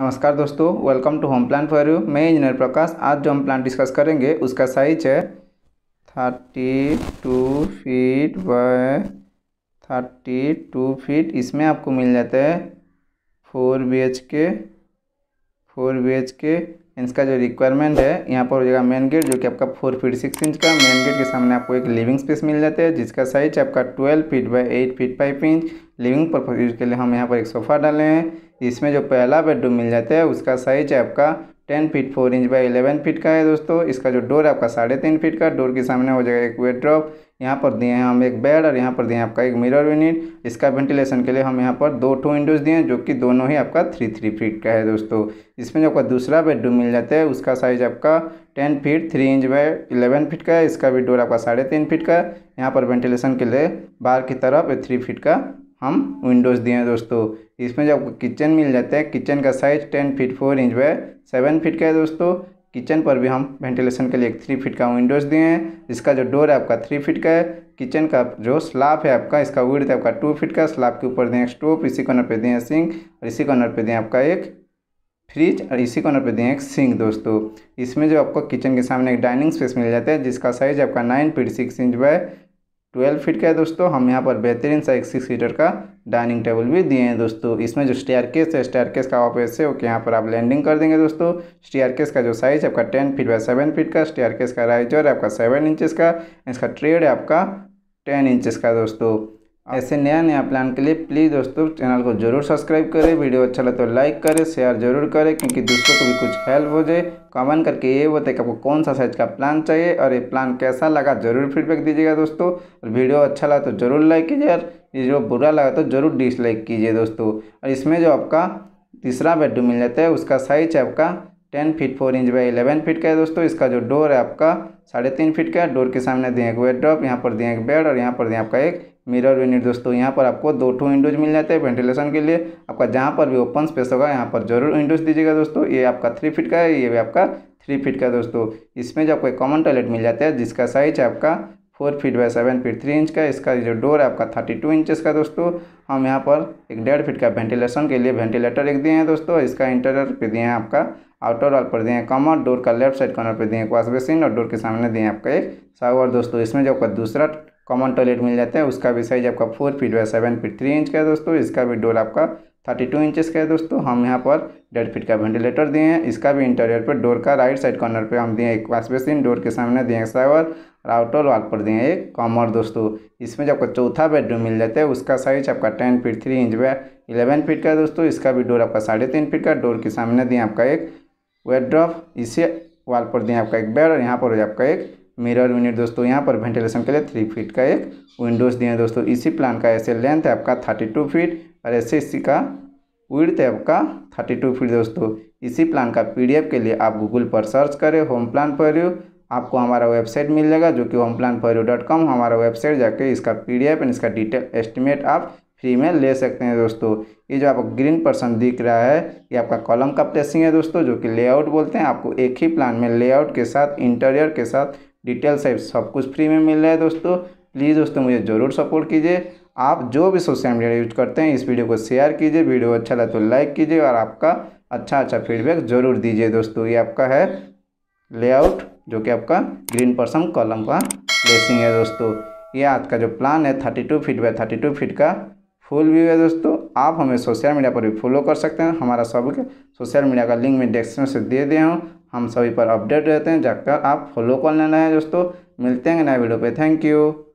नमस्कार दोस्तों welcome to home plan for you मैं इंजीनियर प्रकाश आज जो हम प्लान डिस्कस करेंगे उसका साइज है thirty two feet by thirty two feet इसमें आपको मिल जाता है four B H K four B H K इसका जो रिक्वायरमेंट है यहाँ पर हो जाएगा मेन गेट जो कि आपका फोर फीट सिक्स इंच का मेन गेट के सामने आपको एक लिविंग स्पेस मिल जाता है जिसका साइज आपका twelve feet by eight feet five inch living purpose के लिए हम यहाँ पर एक सोफ़ा डाले हैं इसमें जो पहला बेडरूम मिल जाता है उसका साइज आपका ten feet four inch by eleven feet का है दोस्तों इसका जो डोर है आपका साढ़े तीन फीट का डोर के सामने हो जाएगा एक वेड्रॉप यहाँ पर दिए हैं हम एक बेड और यहाँ पर दिए हैं आपका एक मिरर यूनिट इसका वेंटिलेशन के लिए हम यहाँ पर दो टू विंडोज़ दिए हैं जो कि दोनों ही आपका थ्री थ्री फीट का है दोस्तों इसमें जो आपका दूसरा बेडरूम मिल जाता है उसका साइज़ आपका ten feet three inch by eleven feet का है इसका भी डोर आपका साढ़े तीन फीट का है यहाँ पर वेंटिलेशन के लिए बाहर की तरफ थ्री फीट का हम विंडोज़ दिए हैं दोस्तों इसमें जब किचन मिल जाता है किचन का size ten feet four inch by seven feet का है दोस्तों किचन पर भी हम वेंटिलेशन के लिए एक थ्री फीट का विंडोज़ दिए हैं इसका जो डोर है आपका थ्री फीट का है किचन का जो स्लाब है आपका इसका विड्थ आपका टू फीट का स्लाब के ऊपर दें स्टोव इसी कॉर्नर पर दें सिंक और इसी कॉर्नर पर दें आपका एक फ्रिज और इसी कॉर्नर पर दें एक सिंक दोस्तों इसमें जो आपको किचन के सामने एक डाइनिंग स्पेस मिल जाता है जिसका साइज आपका nine feet six inch by twelve feet का है दोस्तों हम यहाँ पर बेहतरीन सा एक सिक्स सीटर का डाइनिंग टेबल भी दिए हैं दोस्तों इसमें जो स्टेयरकेस है स्टेयरकेस का आप ऐसे ओके यहाँ पर आप लैंडिंग कर देंगे दोस्तों स्टेयरकेस का जो साइज़ आपका ten feet by seven feet का स्टेयरकेस का राइजर है आपका सेवन इंचज़ का इसका ट्रेड है आपका टेन इंचज़ का दोस्तों ऐसे नया नया प्लान के लिए प्लीज़ दोस्तों चैनल को जरूर सब्सक्राइब करें वीडियो अच्छा लगे तो लाइक करें शेयर जरूर करें क्योंकि दोस्तों को भी कुछ हेल्प हो जाए कमेंट करके ये बताए कि आपको कौन सा साइज का प्लान चाहिए और ये प्लान कैसा लगा जरूर फीडबैक दीजिएगा दोस्तों और वीडियो अच्छा लगा तो जरूर लाइक कीजिए और जो बुरा लगा तो जरूर डिसलाइक कीजिए दोस्तों और इसमें जो आपका तीसरा बेडरूम मिल जाता है उसका साइज है आपका ten feet four inch by eleven feet का है दोस्तों इसका जो डोर है आपका साढ़े तीन फीट का है डोर के सामने दिए एक वेड ड्रॉप यहाँ पर दिए एक बेड और यहाँ पर दिए आपका एक मिरर यूनिट दोस्तों यहाँ पर आपको दो ठो विंडोज मिल जाते हैं वेंटिलेशन के लिए आपका जहाँ पर भी ओपन स्पेस होगा यहाँ पर जरूर विंडोज दीजिएगा दोस्तों ये आपका थ्री फिट का है ये भी आपका थ्री फिट का दोस्तों इसमें जो आपको एक कॉमन टॉयलेट मिल जाता है जिसका साइज आपका four feet by seven feet three inch का इसका जो डोर है आपका थर्टी टू इंचज़ का दोस्तों हम यहाँ पर एक डेढ़ फीट का वेंटिलेशन के लिए वेंटिलेटर एक दिए हैं दोस्तों इसका इंटरनर पर दिए हैं आपका आउटर वॉल पर दिए हैं कमर डोर का लेफ्ट साइड कॉर्नर पर दिए हैं वॉश बेसिन और डोर के सामने दिए हैं आपका एक शावर दोस्तों इसमें जो आपका दूसरा कॉमन टॉयलेट मिल जाते हैं उसका भी साइज आपका four feet by seven feet three inch का है दोस्तों इसका भी डोर आपका थर्टी टू इंचज़ का है दोस्तों हम यहाँ पर डेढ़ फीट का वेंटिलेटर दिए हैं इसका भी इंटीरियर पर डोर का राइट साइड कॉर्नर पे हम दिए एक वॉश बेसिन डोर के सामने दिए हैं सावर और आउटर वाल पर दिए एक कॉमर दोस्तों इसमें जो आपका चौथा बेडरूम मिल जाता है उसका साइज आपका ten feet three inch by eleven feet का दोस्तों इसका भी डोर आपका साढ़े तीन फीट का डोर के सामने दिए आपका एक वेड ड्रॉप इसे वाल पर दिए आपका एक बेड और यहाँ पर हो जाए आपका एक मिरर यूनिट दोस्तों यहाँ पर वेंटिलेशन के लिए थ्री फीट का एक विंडोज दिए हैं दोस्तों इसी प्लान का ऐसे लेंथ है आपका थर्टी टू फीट और ऐसे इसी का विड्थ है आपका थर्टी टू फीट दोस्तों इसी प्लान का पीडीएफ के लिए आप गूगल पर सर्च करें होम प्लान पर यू आपको हमारा वेबसाइट मिल जाएगा जो कि होम प्लान पर डॉट कॉम हमारा वेबसाइट जाके इसका पी डी एफ एंड इसका डिटेल एस्टिमेट आप फ्री में ले सकते हैं दोस्तों ये जो आपको ग्रीन पर्सन दिख रहा है ये आपका कॉलम का प्लेसिंग है दोस्तों जो कि लेआउट बोलते हैं आपको एक ही प्लान में लेआउट के साथ इंटीरियर के साथ डिटेल सहित सब कुछ फ्री में मिल रहा है दोस्तों प्लीज़ दोस्तों मुझे ज़रूर सपोर्ट कीजिए आप जो भी सोशल मीडिया यूज करते हैं इस वीडियो को शेयर कीजिए वीडियो अच्छा लगे तो लाइक कीजिए और आपका अच्छा अच्छा फीडबैक ज़रूर दीजिए दोस्तों ये आपका है लेआउट जो कि आपका ग्रीन पर्सन कॉलम का लेसिंग है दोस्तों ये आज का जो प्लान है thirty two feet by thirty two feet का फुल व्यू है दोस्तों आप हमें सोशल मीडिया पर भी फॉलो कर सकते हैं हमारा सब सोशल मीडिया का लिंक मैं डिस्क्रिप्शन से दे दिया हूँ हम सभी पर अपडेट रहते हैं जाकर आप फॉलो कर लेना है दोस्तों मिलते हैं नए वीडियो पे थैंक यू